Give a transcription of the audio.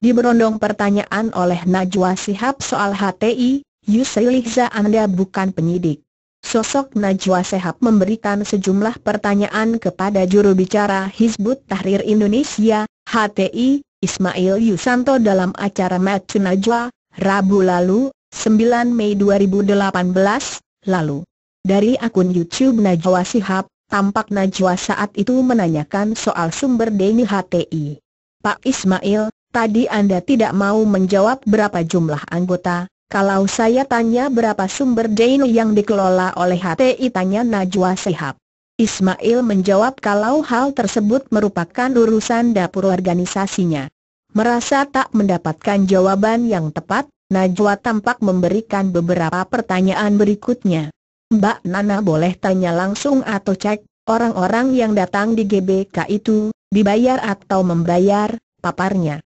diberondong pertanyaan oleh Najwa Sihab soal HTI, Yusri Lihza Anda bukan penyidik. Sosok Najwa Sihab memberikan sejumlah pertanyaan kepada juru bicara Hizbut Tahrir Indonesia, HTI, Ismail Yusanto dalam acara Match Najwa, Rabu lalu, 9 Mei 2018, lalu. Dari akun YouTube Najwa Sihab, tampak Najwa saat itu menanyakan soal sumber Deni HTI. Pak Ismail, Tadi Anda tidak mau menjawab berapa jumlah anggota, kalau saya tanya berapa sumber daya yang dikelola oleh HTI tanya Najwa Sihab. Ismail menjawab kalau hal tersebut merupakan urusan dapur organisasinya. Merasa tak mendapatkan jawaban yang tepat, Najwa tampak memberikan beberapa pertanyaan berikutnya. Mbak Nana boleh tanya langsung atau cek, orang-orang yang datang di GBK itu, dibayar atau membayar, paparnya.